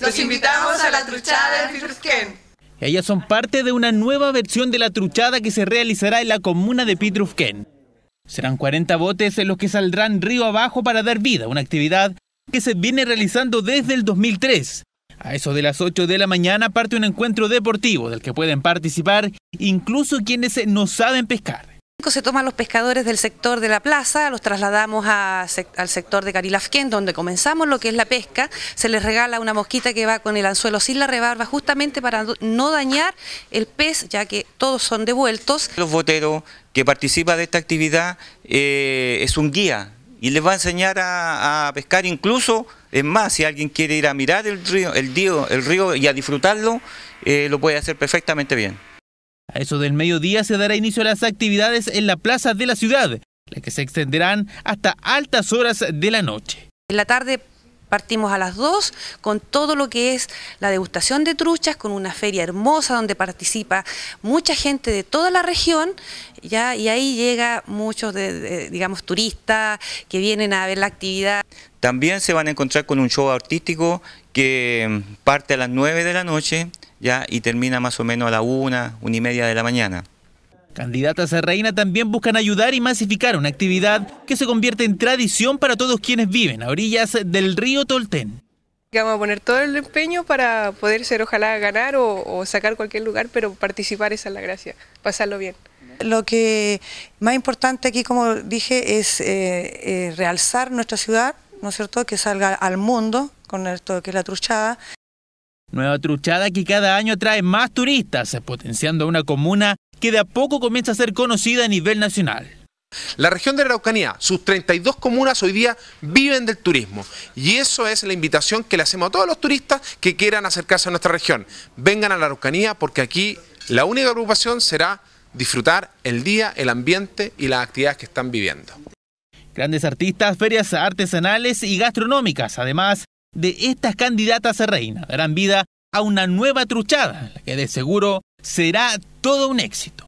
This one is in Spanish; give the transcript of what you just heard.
Los invitamos a la truchada de Pitrufquén. Ellas son parte de una nueva versión de la truchada que se realizará en la comuna de Pitrufquén. Serán 40 botes en los que saldrán río abajo para dar vida, a una actividad que se viene realizando desde el 2003. A eso de las 8 de la mañana parte un encuentro deportivo del que pueden participar incluso quienes no saben pescar. Se toman los pescadores del sector de la plaza, los trasladamos al sector de Carilafquén, donde comenzamos lo que es la pesca. Se les regala una mosquita que va con el anzuelo sin la rebarba, justamente para no dañar el pez, ya que todos son devueltos. Los boteros que participan de esta actividad eh, es un guía y les va a enseñar a, pescar incluso, es más, si alguien quiere ir a mirar el río, el río, el río y a disfrutarlo, eh, lo puede hacer perfectamente bien. A eso del mediodía se dará inicio a las actividades en la plaza de la ciudad, las que se extenderán hasta altas horas de la noche. En la tarde partimos a las 2 con todo lo que es la degustación de truchas, con una feria hermosa donde participa mucha gente de toda la región, y ahí llega muchos, digamos, turistas que vienen a ver la actividad. También se van a encontrar con un show artístico que parte a las 9 de la noche ya y termina más o menos a la una, una y media de la mañana. Candidatas a reina también buscan ayudar y masificar una actividad que se convierte en tradición para todos quienes viven a orillas del río Tolten. Vamos a poner todo el empeño para poder ser, ojalá, ganar o, sacar cualquier lugar, pero participar, esa es la gracia, pasarlo bien. Lo que más importante aquí, como dije, es eh, eh, realzar nuestra ciudad, ¿no es cierto?, que salga al mundo con esto que es la truchada. Nueva truchada que cada año atrae más turistas, potenciando a una comuna que de a poco comienza a ser conocida a nivel nacional. La región de la Araucanía, sus 32 comunas hoy día viven del turismo y eso es la invitación que le hacemos a todos los turistas que quieran acercarse a nuestra región. Vengan a la Araucanía porque aquí la única agrupación será disfrutar el día, el ambiente y las actividades que están viviendo. Grandes artistas, ferias artesanales y gastronómicas, además de estas candidatas a reina darán vida a una nueva truchada, que de seguro será todo un éxito.